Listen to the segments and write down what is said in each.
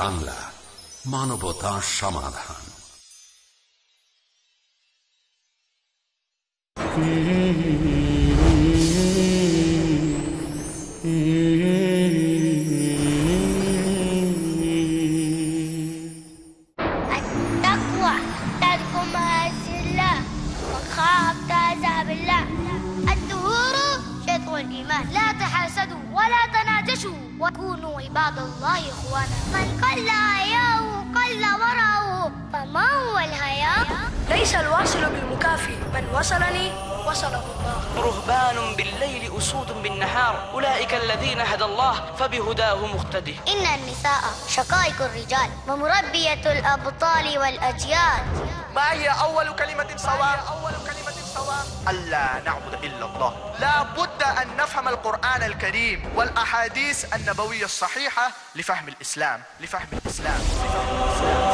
বাংলা মানবতা সমাধান الكريم والأحاديث النبوية الصحيحة لفهم الإسلام لفهم الإسلام, لفهم الإسلام.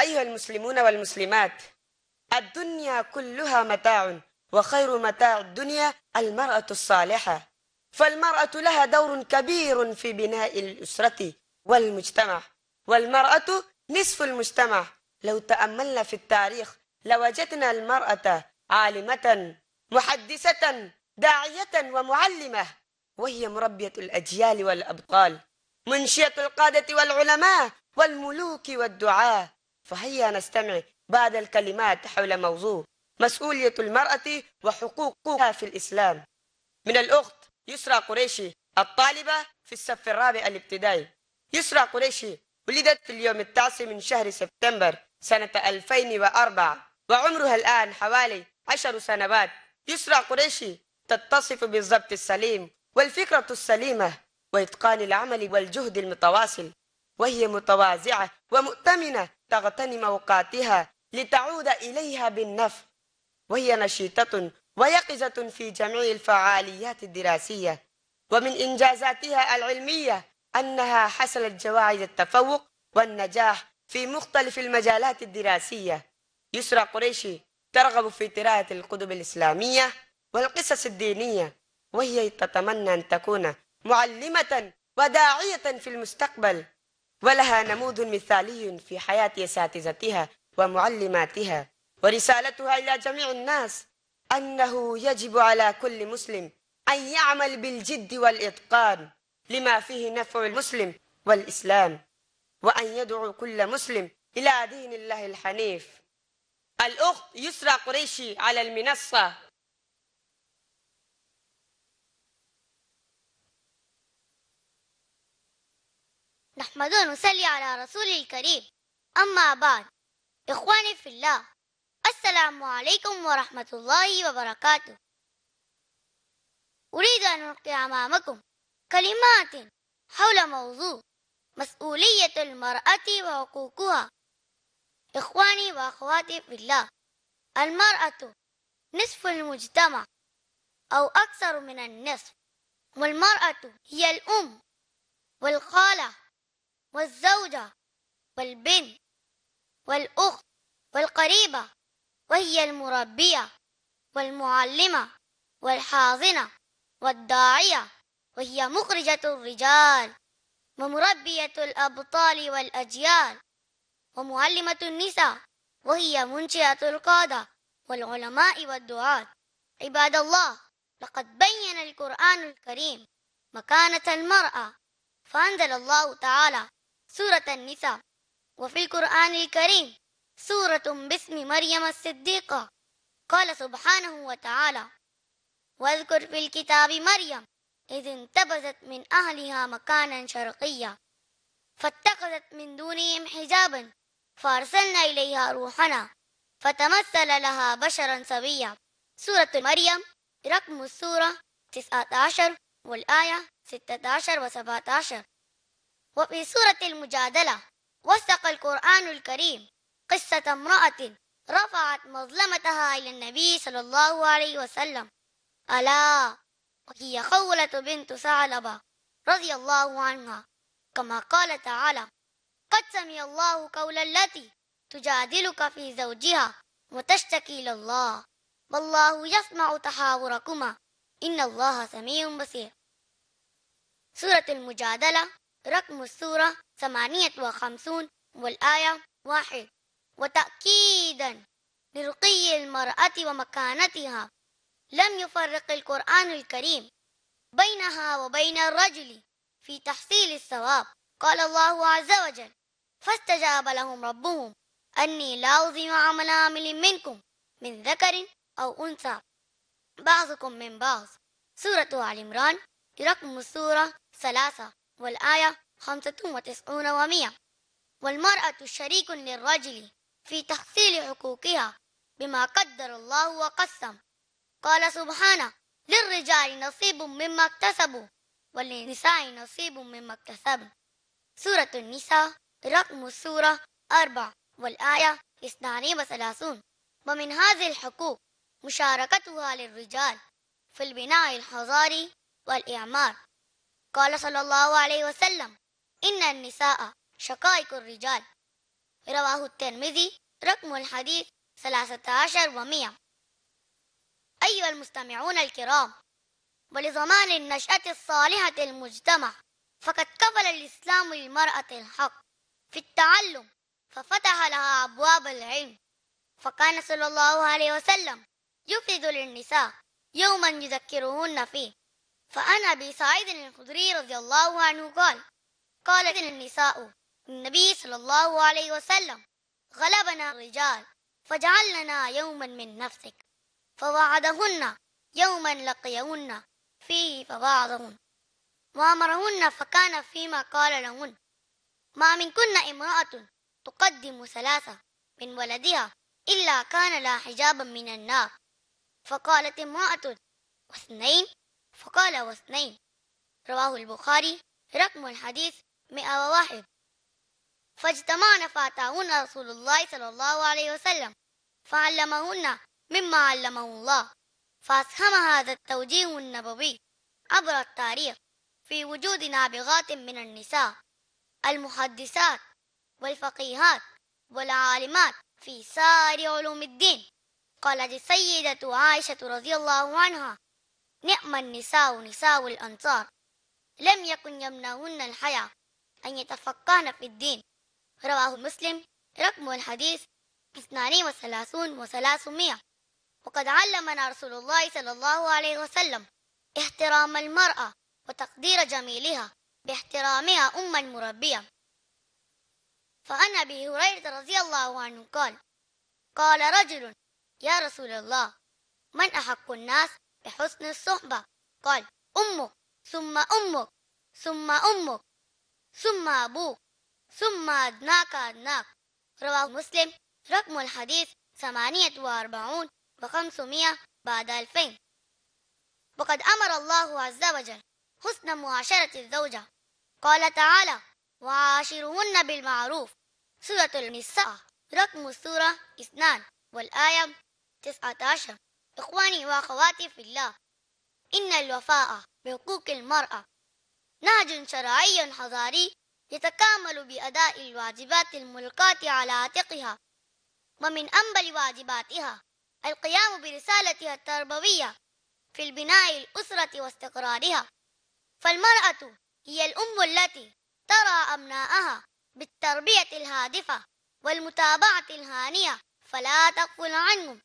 أيها المسلمون والمسلمات الدنيا كلها متاع وخير متاع الدنيا المرأة الصالحة فالمرأة لها دور كبير في بناء الأسرة والمجتمع والمرأة نصف المجتمع لو تأملنا في التاريخ لوجدنا المرأة عالمة محدثة داعية ومعلمة وهي مربية الأجيال والأبطال منشية القادة والعلماء والملوك والدعاة فهيا نستمع بعض الكلمات حول موضوع مسؤولية المرأة وحقوقها في الإسلام من الأخت يسرى قريشي الطالبة في الصف الرابع الابتدائي يسرى قريشي ولدت في اليوم التاسع من شهر سبتمبر سنة 2004 وعمرها الآن حوالي عشر سنوات يسرى قريشي تتصف بالضبط السليم والفكرة السليمة وإتقان العمل والجهد المتواصل وهي متوازعة ومؤتمنة تغتنم أوقاتها لتعود إليها بالنفع وهي نشيطة ويقظة في جميع الفعاليات الدراسية ومن إنجازاتها العلمية أنها حصلت جوائز التفوق والنجاح في مختلف المجالات الدراسية يسرى قريشي ترغب في قراءة الكتب الإسلامية والقصص الدينية وهي تتمنى أن تكون معلمة وداعية في المستقبل ولها نموذج مثالي في حياة أساتذتها ومعلماتها ورسالتها إلى جميع الناس أنه يجب على كل مسلم أن يعمل بالجد والإتقان لما فيه نفع المسلم والإسلام وأن يدعو كل مسلم إلى دين الله الحنيف الأخت يسرى قريشي على المنصة نحمد ونصلي على رسول الكريم أما بعد إخواني في الله السلام عليكم ورحمة الله وبركاته أريد أن ألقي أمامكم كلمات حول موضوع مسؤولية المرأة وحقوقها إخواني وأخواتي في الله المرأة نصف المجتمع أو أكثر من النصف والمرأة هي الأم والخالة والزوجة والبنت والأخت والقريبة وهي المربية والمعلمة والحاضنة والداعية وهي مخرجة الرجال ومربية الأبطال والأجيال ومعلمة النساء وهي منشئة القادة والعلماء والدعاة عباد الله لقد بين القرآن الكريم مكانة المرأة فأنزل الله تعالى سورة النساء وفي القرآن الكريم سورة باسم مريم الصديقة قال سبحانه وتعالى واذكر في الكتاب مريم إذ انتبذت من أهلها مكانا شرقيا فاتخذت من دونهم حجابا فأرسلنا إليها روحنا فتمثل لها بشرا سويا سورة مريم رقم السورة 19 والآية 16 و17 وفي سورة المجادلة وثق القرآن الكريم قصة امرأة رفعت مظلمتها إلى النبي صلى الله عليه وسلم ألا وهي خولة بنت ثعلبة رضي الله عنها كما قال تعالى قد سمي الله قول التي تجادلك في زوجها وتشتكي إلى الله والله يسمع تحاوركما إن الله سميع بصير سورة المجادلة رقم السورة ثمانية وخمسون والآية واحد وتأكيدا لرقي المرأة ومكانتها لم يفرق القرآن الكريم بينها وبين الرجل في تحصيل الثواب قال الله عز وجل فاستجاب لهم ربهم أني لا أظلم عمل عامل منكم من ذكر أو أنثى بعضكم من بعض سورة آل عمران رقم السورة ثلاثة والآية خمسة وتسعون ومئة والمرأة شريك للرجل في تحصيل حقوقها بما قدر الله وقسم قال سبحانه للرجال نصيب مما اكتسبوا وللنساء نصيب مما اكتسبن سورة النساء رقم السورة أربعة والآية اثنان وثلاثون ومن هذه الحقوق مشاركتها للرجال في البناء الحضاري والإعمار قال صلى الله عليه وسلم إن النساء شقائق الرجال رواه الترمذي رقم الحديث ثلاثة عشر ومئة أيها المستمعون الكرام ولضمان النشأة الصالحة المجتمع فقد كفل الإسلام للمرأة الحق في التعلم ففتح لها أبواب العلم فكان صلى الله عليه وسلم يفرد للنساء يوما يذكرهن فيه فأنا أبي سعيد الخدري رضي الله عنه قال قالت النساء النبي صلى الله عليه وسلم غلبنا الرجال فجعلنا يوما من نفسك فوعدهن يوما لقيهن فيه فوعدهن وأمرهن فكان فيما قال لهن ما منكن امرأة تقدم ثلاثة من ولدها إلا كان لا حجابا من النار فقالت امرأة واثنين فقال واثنين رواه البخاري رقم الحديث 101 فاجتمعن فأتاهن رسول الله صلى الله عليه وسلم فعلمهن مما علمه الله فأسهم هذا التوجيه النبوي عبر التاريخ في وجود نابغات من النساء المحدثات والفقيهات والعالمات في سائر علوم الدين قالت السيدة عائشة رضي الله عنها نعم النساء نساء الأنصار لم يكن يمنعهن الحياة أن يتفقهن في الدين رواه مسلم رقم الحديث 32 و300 وقد علمنا رسول الله صلى الله عليه وسلم احترام المرأة وتقدير جميلها باحترامها أما مربية فعن أبي هريرة رضي الله عنه قال قال رجل يا رسول الله من أحق الناس بحسن الصحبة قال أمك ثم أمك ثم أمك ثم أبوك ثم أدناك أدناك رواه مسلم رقم الحديث ثمانية وأربعون وخمسمائة بعد ألفين وقد أمر الله عز وجل حسن معاشرة الزوجة قال تعالى وعاشرهن بالمعروف سورة النساء رقم السورة اثنان والآية تسعة عشر إخواني وأخواتي في الله إن الوفاء بحقوق المرأة نهج شرعي حضاري يتكامل بأداء الواجبات الملقاة على عاتقها ومن أنبل واجباتها القيام برسالتها التربوية في البناء الأسرة واستقرارها فالمرأة هي الأم التي ترى أبناءها بالتربية الهادفة والمتابعة الهانية فلا تغفل عنهم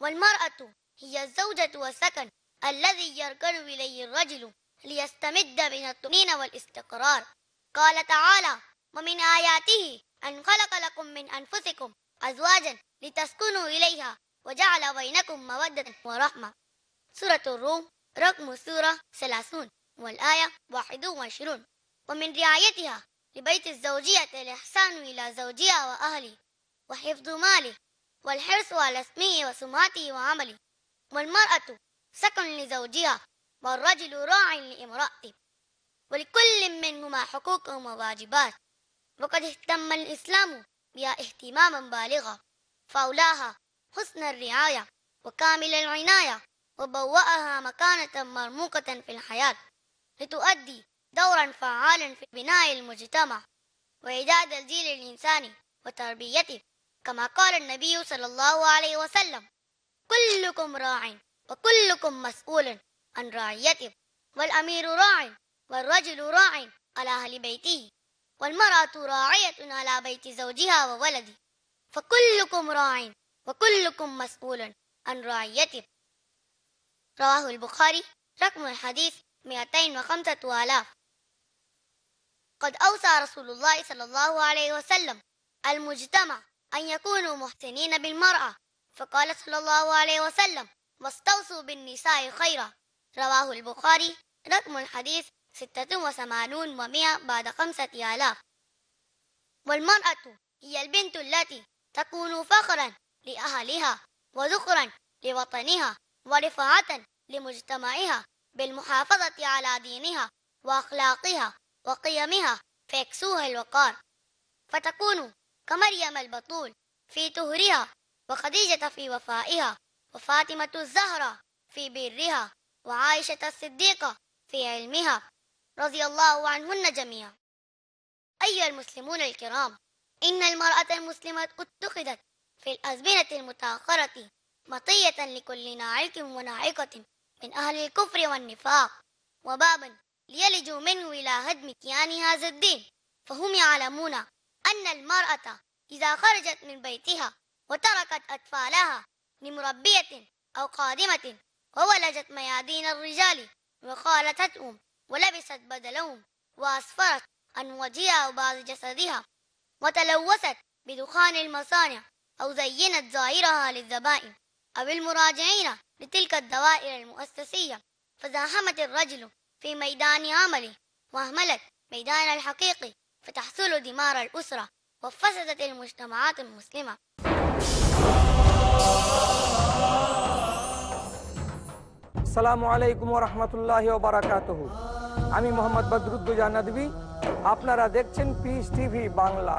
والمرأة هي الزوجة والسكن الذي يركن إليه الرجل ليستمد من الطمأنينة والاستقرار قال تعالى ومن آياته أن خلق لكم من أنفسكم أزواجا لتسكنوا إليها وجعل بينكم مودة ورحمة سورة الروم رقم سورة 30 والآية 21 ومن رعايتها لبيت الزوجية الإحسان إلى زوجها وأهله وحفظ ماله والحرص على اسمه وسمعته وعمله والمرأة سكن لزوجها والرجل راع لامرأته ولكل منهما حقوق وواجبات وقد اهتم الإسلام بها اهتماما بالغا فأولاها حسن الرعاية وكامل العناية وبوأها مكانة مرموقة في الحياة لتؤدي دورا فعالا في بناء المجتمع وإعداد الجيل الإنساني وتربيته كما قال النبي صلى الله عليه وسلم كلكم راع وكلكم مسؤول عن رعيته والأمير راع والرجل راع على أهل بيته والمرأة راعية على بيت زوجها وولده فكلكم راع وكلكم مسؤول عن رعيته رواه البخاري رقم الحديث 205 قد أوصى رسول الله صلى الله عليه وسلم المجتمع أن يكونوا محسنين بالمرأة فقال صلى الله عليه وسلم واستوصوا بالنساء خيرا رواه البخاري رقم الحديث ستة وثمانون ومئة بعد خمسة آلاف والمرأة هي البنت التي تكون فخرا لأهلها وذخرا لوطنها ورفعة لمجتمعها بالمحافظة على دينها وأخلاقها وقيمها فيكسوها الوقار فتكون كمريم البطول في تهرها وخديجة في وفائها وفاطمة الزهرة في برها وعائشة الصديقة في علمها رضي الله عنهن جميعا أيها المسلمون الكرام إن المرأة المسلمة اتخذت في الأزمنة المتأخرة مطية لكل ناعق وناعقة من أهل الكفر والنفاق وبابا ليلجوا منه إلى هدم كيان هذا الدين فهم يعلمون أن المرأة إذا خرجت من بيتها وتركت أطفالها لمربية أو قادمة وولجت ميادين الرجال وخالتتهم ولبست بدلهم وأسفرت عن وجهها وبعض جسدها وتلوثت بدخان المصانع أو زينت ظاهرها للذبائن أو المراجعين لتلك الدوائر المؤسسية فزاحمت الرجل في ميدان عمله وأهملت ميدان الحقيقي فتحصل دمار الأسرة وفسدت المجتمعات المسلمة السلام عليكم ورحمة الله وبركاته আমি মোহাম্মদ বদরুদ্দুজা নদী আপনারা দেখছেন Peace TV Bangla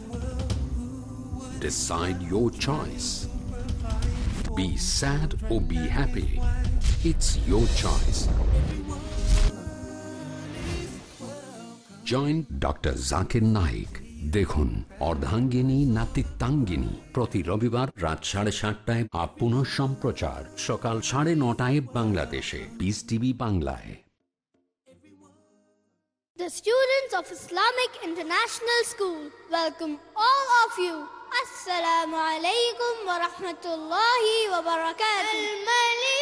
Decide your choice. Be sad or be happy. It's your choice. Join Dr. Zakir Naik. দেখুন অর্ধাঙ্গিনী নাতিত্বাঙ্গিনী প্রতি রবিবার রাত সাড়ে সাতটায় আপন সম্প্রচার সকাল সাড়ে নটায় বাংলাদেশে পিস টিভি বাংলায় The students of Islamic International School welcome all of you السلام عليكم ورحمة الله وبركاته الملك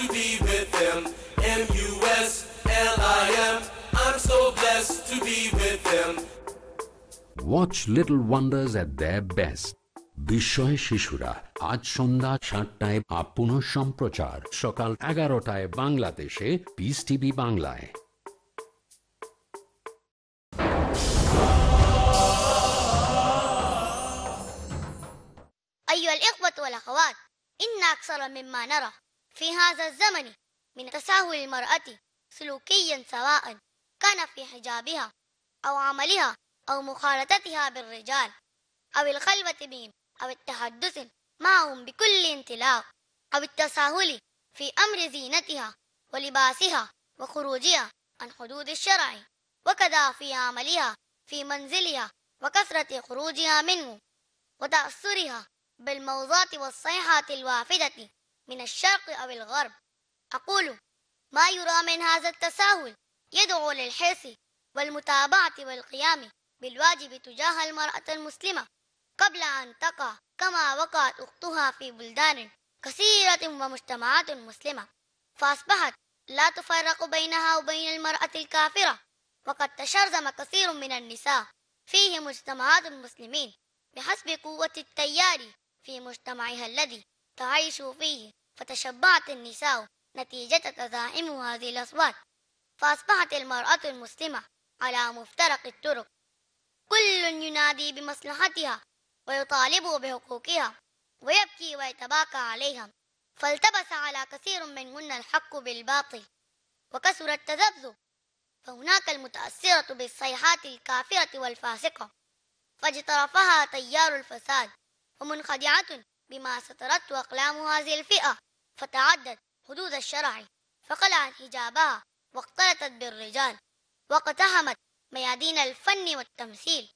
to be with them. M-U-S-L-I-M. I'm so blessed to be with them. Watch Little Wonders at their best. বিস্ময় শিশুরা আজ সন্ধ্যা সাতটায় আপন সম্প্রচার সকাল এগারোটায় বাংলাদেশে পিস টিভি বাংলায় أيها الإخوة والأخوات إن أكثر مما نرى في هذا الزمن من تساهل المرأة سلوكيا سواء كان في حجابها أو عملها أو مخالطتها بالرجال أو الخلوة بهم أو التحدث معهم بكل انطلاق أو التساهل في أمر زينتها ولباسها وخروجها عن حدود الشرع وكذا في عملها في منزلها وكثرة خروجها منه وتأثرها بالموضات والصيحات الوافدة من الشرق أو الغرب أقول ما يرى من هذا التساهل يدعو للحرص والمتابعة والقيام بالواجب تجاه المرأة المسلمة قبل أن تقع كما وقعت أختها في بلدان كثيرة ومجتمعات مسلمة فأصبحت لا تفرق بينها وبين المرأة الكافرة وقد تشرذم كثير من النساء فيه مجتمعات المسلمين بحسب قوة التيار في مجتمعها الذي تعيش فيه فتشبعت النساء نتيجة تزاحم هذه الأصوات فأصبحت المرأة المسلمة على مفترق الطرق كل ينادي بمصلحتها ويطالب بحقوقها ويبكي ويتباكى عليها فالتبس على كثير منهن الحق بالباطل وكثر التذبذب فهناك المتأثرة بالصيحات الكافرة والفاسقة فاجترفها تيار الفساد ومنخدعة بما سترته أقلام هذه الفئة فتعدت حدود الشرع فقلعت حجابها واختلطت بالرجال واقتحمت ميادين الفن والتمثيل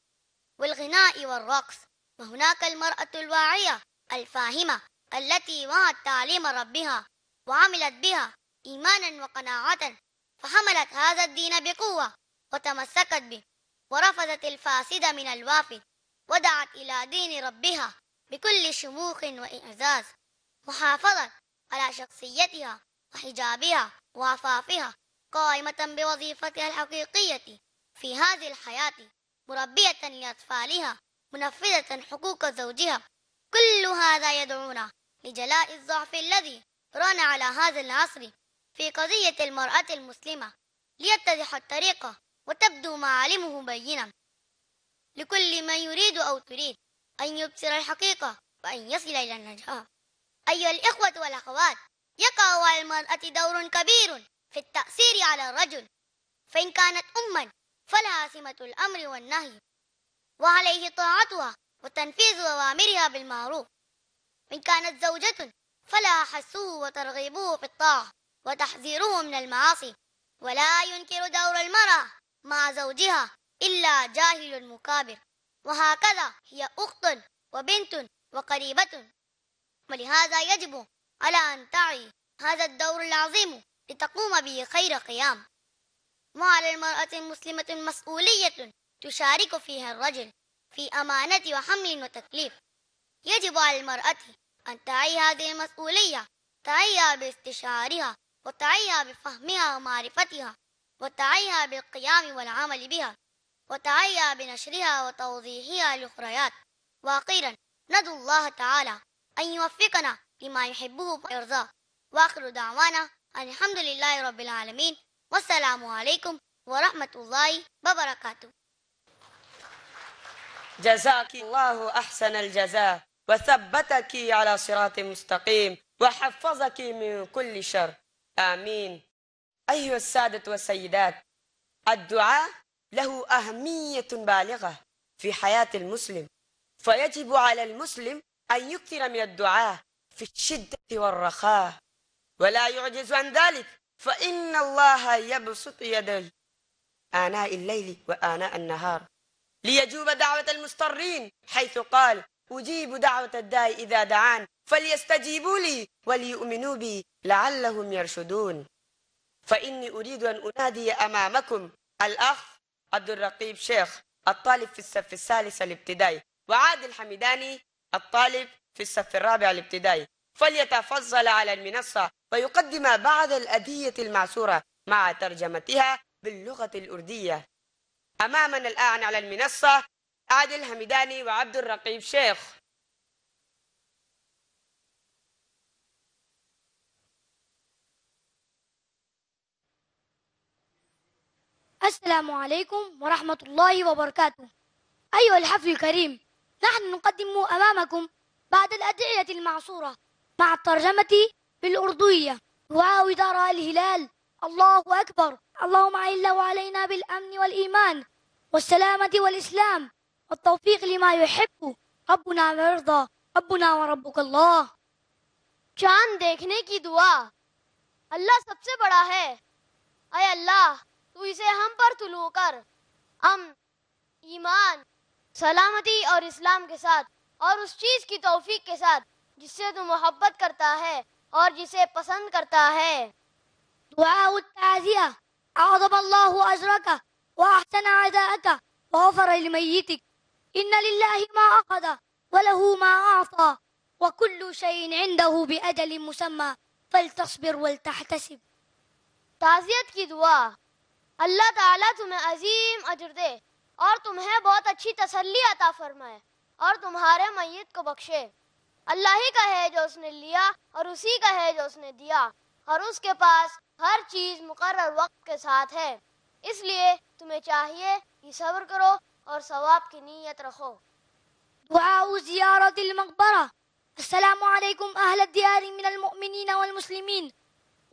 والغناء والرقص وهناك المرأة الواعية الفاهمة التي وعت تعليم ربها وعملت بها إيمانا وقناعة فحملت هذا الدين بقوة وتمسكت به ورفضت الفاسد من الوافد ودعت إلى دين ربها بكل شموخ وإعزاز وحافظت على شخصيتها وحجابها وعفافها قائمة بوظيفتها الحقيقية في هذه الحياة مربية لأطفالها منفذة حقوق زوجها كل هذا يدعونا لجلاء الضعف الذي ران على هذا العصر في قضية المرأة المسلمة ليتضح الطريقة وتبدو معالمه بينا لكل من يريد أو تريد أن يبصر الحقيقة وأن يصل إلى النجاح أيها الإخوة والأخوات يقع على المرأة دور كبير في التأثير على الرجل فإن كانت أما فلها سمة الأمر والنهي وعليه طاعتها وتنفيذ أوامرها بالمعروف وإن كانت زوجة فلها حسوه وترغيبه في الطاعة وتحذيره من المعاصي ولا ينكر دور المرأة مع زوجها إلا جاهل مكابر وهكذا هي أخت وبنت وقريبة ولهذا يجب على أن تعي هذا الدور العظيم لتقوم به خير قيام وعلى المرأة المسلمة مسؤولية تشارك فيها الرجل في أمانة وحمل وتكليف يجب على المرأة أن تعي هذه المسؤولية تعيها باستشعارها وتعيها بفهمها ومعرفتها وتعيها بالقيام والعمل بها وتعيها بنشرها وتوضيحها للأخريات وأخيرا ندعو الله تعالى أن يوفقنا لما يحبه ويرضاه وآخر دعوانا أن الحمد لله رب العالمين والسلام عليكم ورحمة الله وبركاته جزاك الله أحسن الجزاء وثبتك على صراط مستقيم وحفظك من كل شر آمين أيها السادة والسيدات الدعاء له أهمية بالغة في حياة المسلم فيجب على المسلم أن يكثر من الدعاء في الشدة والرخاء ولا يعجز عن ذلك فإن الله يبسط يده آناء الليل وآناء النهار ليجوب دعوة المسترين حيث قال أجيب دعوة الداء إذا دعان فليستجيبوا لي وليؤمنوا بي لعلهم يرشدون فإني أريد أن أنادي أمامكم الأخ عبد الرقيب شيخ الطالب في الصف الثالث الابتدائي وعادل حميداني الطالب في الصف الرابع الابتدائي فليتفضل على المنصة ويقدم بعض الأدية المعسوره مع ترجمتها باللغة الأردية أمامنا الآن على المنصة عادل حمداني وعبد الرقيب شيخ السلام عليكم ورحمة الله وبركاته أيها الحفل الكريم نحن نقدم أمامكم بعد الأدعية المعصورة مع الترجمة بالأردوية واو دار الهلال الله أكبر اللهم أعل علينا بالأمن والإيمان والسلامة والإسلام والتوفيق لما يحب ربنا ويرضى ربنا وربك الله चांद देखने की दुआ अल्लाह सबसे बड़ा है अय अल्लाह तू इसे हम पर तुलू कर अम ईमान سلامتی اور اسلام کے ساتھ اور اس چیز کی توفیق کے ساتھ جس سے تو محبت کرتا ہے اور جسے پسند کرتا ہے دعا التعزیہ اعظم اللہ عزرکا واحسن عزائکا وغفر لمیتک ان للہ ما اخذا وله ما اعطا وكل شيء عنده بأجل مسمى فلتصبر ولتحتسب تعزیت کی دعا اللہ تعالیٰ تمہیں عظیم اجر دے اور تمہیں بہت اچھی تسلی عطا فرمائے اور تمہارے میت کو بخشے اللہ ہی کا ہے جو اس نے لیا اور اسی کا ہے جو اس نے دیا اور اس کے پاس ہر چیز مقرر وقت کے ساتھ ہے اس لیے تمہیں چاہیے کہ صبر کرو اور ثواب کی نیت رکھو دعا زیارت المقبرہ السلام علیکم اہل الدیار من المؤمنین والمسلمین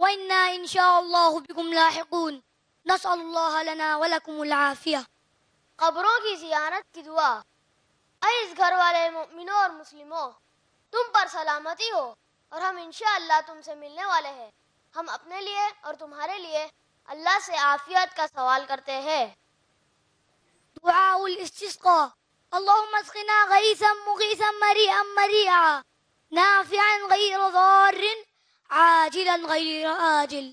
وَإِنَّا إِنْ شَاءَ اللَّهُ بِكُمْ لَاحِقُونَ نَسْأَلُ اللَّهَ لَنَا وَلَكُمُ الْعَافِيَةِ قبروں کی زیارت کی دعا اے اس گھر والے مؤمنوں اور مسلموں تم پر سلامتی ہو اور ہم انشاءاللہ تم سے ملنے والے ہیں ہم اپنے لیے اور تمہارے لیے اللہ سے عافیت کا سوال کرتے ہیں دعاء الاستسقاء اللهم اسقنا غيثا مغيثا مريئا مريعا نافعا غير ضار عاجلا غير آجل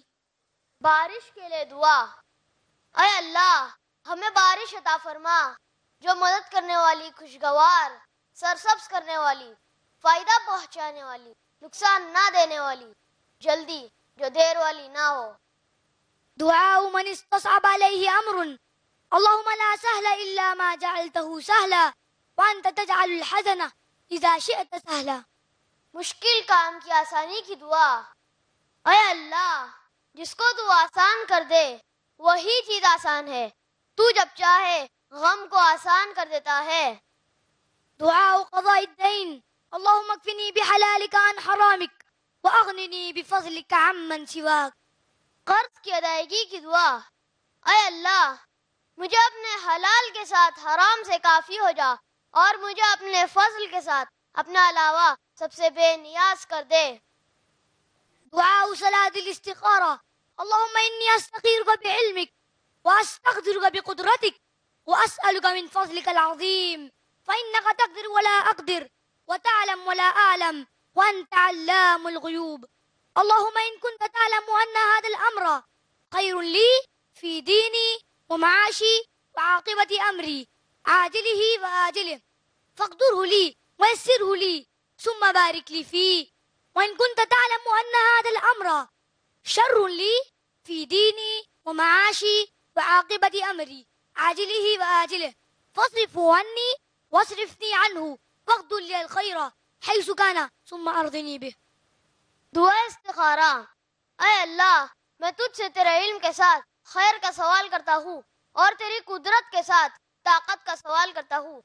بارش کے لئے دعا اے اللہ ہمیں بارش عطا فرما جو مدد کرنے والی خوشگوار سرسبز کرنے والی فائدہ پہنچانے والی نقصان نہ دینے والی جلدی جو دیر والی نہ ہو من استصعب امر لا الا ما وانت تجعل الحزن اذا شئت مشکل کام کی آسانی کی دعا اے اللہ جس کو تو آسان کر دے وہی چیز آسان ہے تو جب چاہے غم کو آسان کر دیتا ہے دعا قضاء الدین اللہم اکفنی بحلالک عن حرامک واغننی بفضلک عم من سواک قرض کی ادائیگی کی دعا اے اللہ مجھے اپنے حلال کے ساتھ حرام سے کافی ہو جا اور مجھے اپنے فضل کے ساتھ اپنا علاوہ سب سے بے نیاز کر دے دعا سلاد الاستخارہ اللہم انی استخیر کو بعلمک واستغفرك بقدرتك وأسألك من فضلك العظيم فإنك تقدر ولا أقدر وتعلم ولا أعلم وأنت علام الغيوب اللهم إن كنت تعلم أن هذا الأمر خير لي في ديني ومعاشي وعاقبة أمري عاجله وآجله فاقدره لي ويسره لي ثم بارك لي فيه وإن كنت تعلم أن هذا الأمر شر لي في ديني ومعاشي وعاقبت امری عاجلی ہی وصرفنی عنہ وقت حیث کانا بے دعا استخارہ اے اللہ میں تجھ سے تیرے علم کے ساتھ خیر کا سوال کرتا ہوں اور تیری قدرت کے ساتھ طاقت کا سوال کرتا ہوں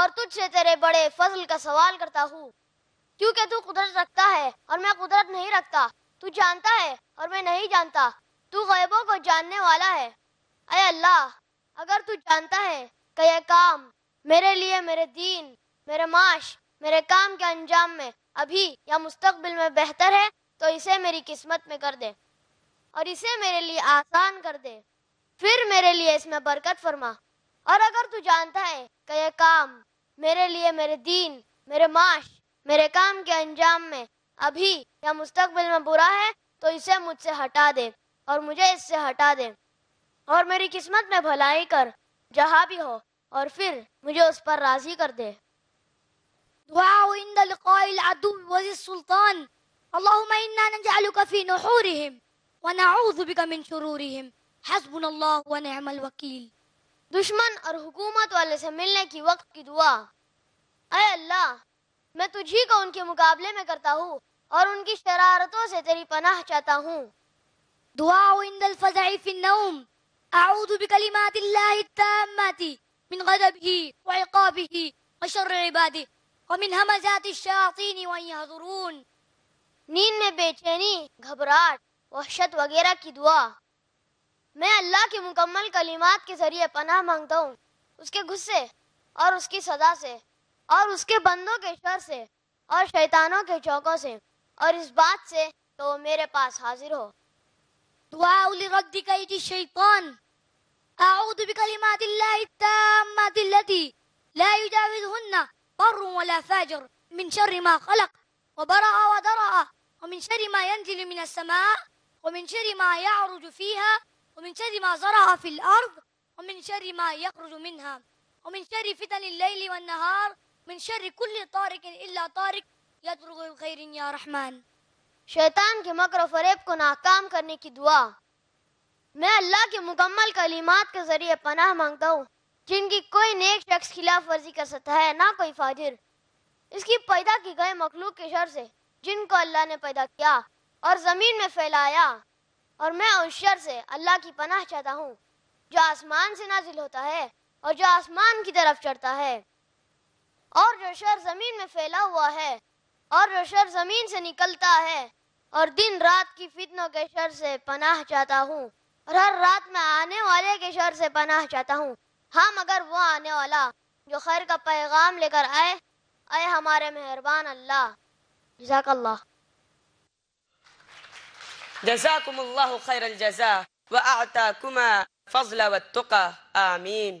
اور تجھ سے تیرے بڑے فضل کا سوال کرتا ہوں کیونکہ تو قدرت رکھتا ہے اور میں قدرت نہیں رکھتا تو جانتا ہے اور میں نہیں جانتا تو غیبوں کو جاننے والا ہے اے اللہ اگر تو جانتا ہے کہ یہ کام میرے لیے میرے دین میرے معاش میرے کام کے انجام میں ابھی یا مستقبل میں بہتر ہے تو اسے میری قسمت میں کر دے اور اسے میرے لیے آسان کر دے پھر میرے لیے اس میں برکت فرما اور اگر تو جانتا ہے کہ یہ کام میرے لیے میرے دین میرے معاش میرے کام کے انجام میں ابھی یا مستقبل میں برا ہے تو اسے مجھ سے ہٹا دے اور مجھے اس سے ہٹا دے اور میری قسمت میں بھلائی کر جہاں بھی ہو اور پھر مجھے اس پر راضی کر دے دعا عند لقاء العدو وزی السلطان اللہم انا نجعلک فی نحورهم ونعوذ بک من شرورهم حسبن اللہ ونعم الوکیل دشمن اور حکومت والے سے ملنے کی وقت کی دعا اے اللہ میں تجھی کو ان کے مقابلے میں کرتا ہوں اور ان کی شرارتوں سے تیری پناہ چاہتا ہوں دعا عند الفضعی فی النوم اعوذ بكلمات الله التامات من غضبه وعقابه وشر عباده ومن همزات الشياطين وان يحضرون نین میں بے چینی گھبراہٹ وحشت وغیرہ کی دعا میں اللہ کی مکمل کلمات کے ذریعے پناہ مانگتا ہوں اس کے غصے اور اس کی صدا سے اور اس کے بندوں کے شر سے اور شیطانوں کے چوکوں سے اور اس بات سے تو وہ میرے پاس حاضر ہو دعاء لردك يجي الشيطان أعوذ بكلمات الله التامة التي لا يجاوزهن بر ولا فاجر من شر ما خلق وبرأ ودرأ ومن شر ما ينزل من السماء ومن شر ما يعرج فيها ومن شر ما زرع في الأرض ومن شر ما يخرج منها ومن شر فتن الليل والنهار من شر كل طارق إلا طارق يترك الخير يا رحمن شیطان کے مکر و فریب کو ناکام کرنے کی دعا میں اللہ کے مکمل کلمات کے ذریعے پناہ مانگتا ہوں جن کی کوئی نیک شخص خلاف ورزی کر سکتا ہے نہ کوئی فاجر اس کی پیدا کی گئے مخلوق کے شر سے جن کو اللہ نے پیدا کیا اور زمین میں پھیلایا اور میں اس شر سے اللہ کی پناہ چاہتا ہوں جو آسمان سے نازل ہوتا ہے اور جو آسمان کی طرف چڑھتا ہے اور جو شر زمین میں پھیلا ہوا ہے اور جو شر زمین سے نکلتا ہے اور دن رات کی فتنوں کے شر سے پناہ چاہتا ہوں اور ہر رات میں آنے والے کے شر سے پناہ چاہتا ہوں ہاں مگر وہ آنے والا جو خیر کا پیغام لے کر آئے اے ہمارے مہربان اللہ جزاک اللہ جزاکم اللہ خیر الجزا وآتاکما فضل والتقی آمین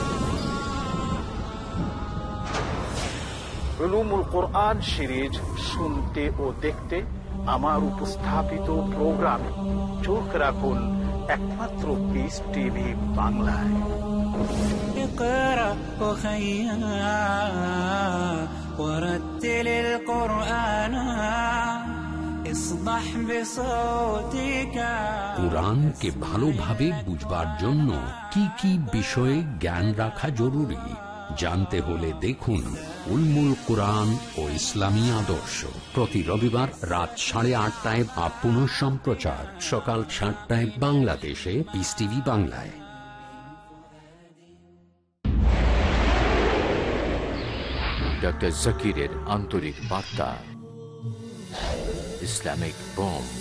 উলুমুল কোরআন সিরিজ শুনতে ও দেখতে আমার উপস্থাপিত প্রোগ্রামে চোখ রাখুন একমাত্র টিভি বাংলায় ভালোভাবে বুঝবার জন্য কি বিষয়ে জ্ঞান রাখা জরুরি জানতে হলে দেখুন উলমুল কোরআন ও ইসলামী আদর্শ প্রতি রবিবার রাত সাড়ে আটটায় আপন সম্প্রচার সকাল সাতটায় বাংলাদেশে পিস টিভি বাংলায় ডক্টর জাকিরের আন্তরিক বার্তা ইসলামিক বম্ব